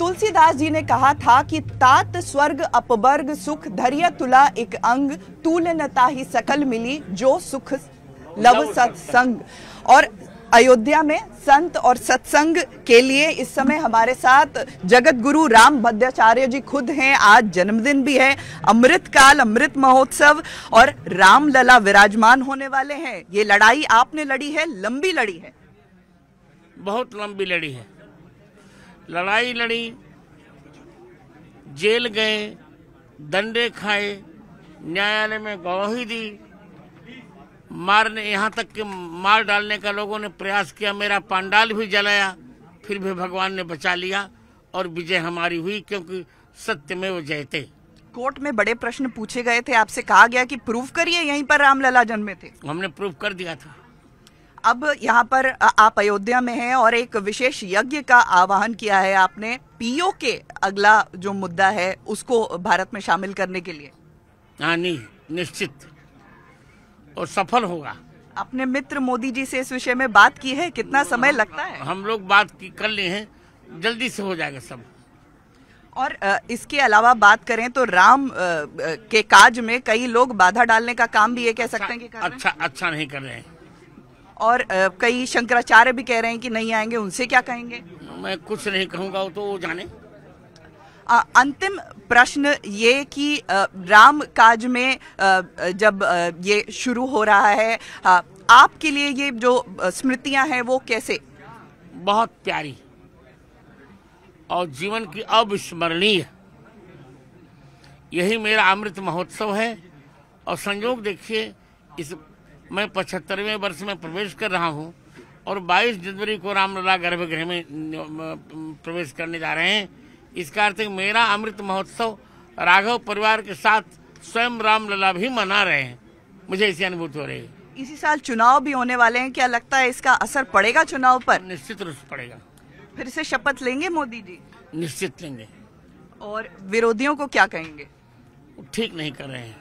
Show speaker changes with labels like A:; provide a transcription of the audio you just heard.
A: तुलसीदास जी ने कहा था कि तात स्वर्ग अपवर्ग सुख धैर्य तुला एक अंग तूलनता ही सकल मिली जो सुख लव सत्संग और अयोध्या में संत और सत्संग के लिए इस समय हमारे साथ जगत गुरु राम भद्राचार्य जी खुद हैं आज जन्मदिन भी है अमृत काल अमृत महोत्सव और रामलला विराजमान होने वाले हैं ये लड़ाई आपने लड़ी है लंबी लड़ी है
B: बहुत लंबी लड़ी है लड़ाई लड़ी जेल गए दंडे खाए न्यायालय में गवाही दी मारने यहाँ तक कि मार डालने का लोगों ने प्रयास किया मेरा पांडाल भी जलाया फिर भी भगवान ने बचा लिया और विजय हमारी हुई क्योंकि सत्य में वो जयते
A: कोर्ट में बड़े प्रश्न पूछे गए थे आपसे कहा गया कि प्रूफ करिए यहीं पर रामलला जन्मे थे
B: हमने प्रूफ कर दिया था
A: अब यहाँ पर आप अयोध्या में हैं और एक विशेष यज्ञ का आह्वान किया है आपने पीओ के अगला जो मुद्दा है उसको भारत में शामिल करने के लिए
B: नहीं निश्चित और सफल होगा
A: अपने मित्र मोदी जी से इस विषय में बात की है कितना समय लगता है
B: हम लोग बात की कर ले हैं जल्दी से हो जाएगा सब
A: और इसके अलावा बात करें तो राम के काज में कई लोग बाधा डालने का काम भी ये कह अच्छा, सकते हैं कि
B: अच्छा अच्छा नहीं कर रहे हैं
A: और कई शंकराचार्य भी कह रहे हैं कि नहीं आएंगे उनसे क्या कहेंगे
B: मैं कुछ नहीं कहूंगा वो तो वो जाने
A: अंतिम प्रश्न ये कि राम काज में जब ये शुरू हो रहा है आपके लिए ये जो स्मृतियां हैं वो कैसे बहुत प्यारी और
B: जीवन की अविस्मरणीय यही मेरा अमृत महोत्सव है और संयोग देखिए इस मैं पचहत्तरवें वर्ष में प्रवेश कर रहा हूँ और 22 जनवरी को रामलला गर्भगृह में प्रवेश करने जा रहे हैं इसका अर्थ मेरा अमृत महोत्सव राघव परिवार के साथ स्वयं रामलला भी मना रहे हैं मुझे ऐसी अनुभूत हो रही है
A: इसी साल चुनाव भी होने वाले हैं क्या लगता है इसका असर पड़ेगा चुनाव पर निश्चित रूप से पड़ेगा फिर इसे शपथ लेंगे मोदी जी निश्चित लेंगे और विरोधियों को क्या कहेंगे ठीक नहीं कर रहे हैं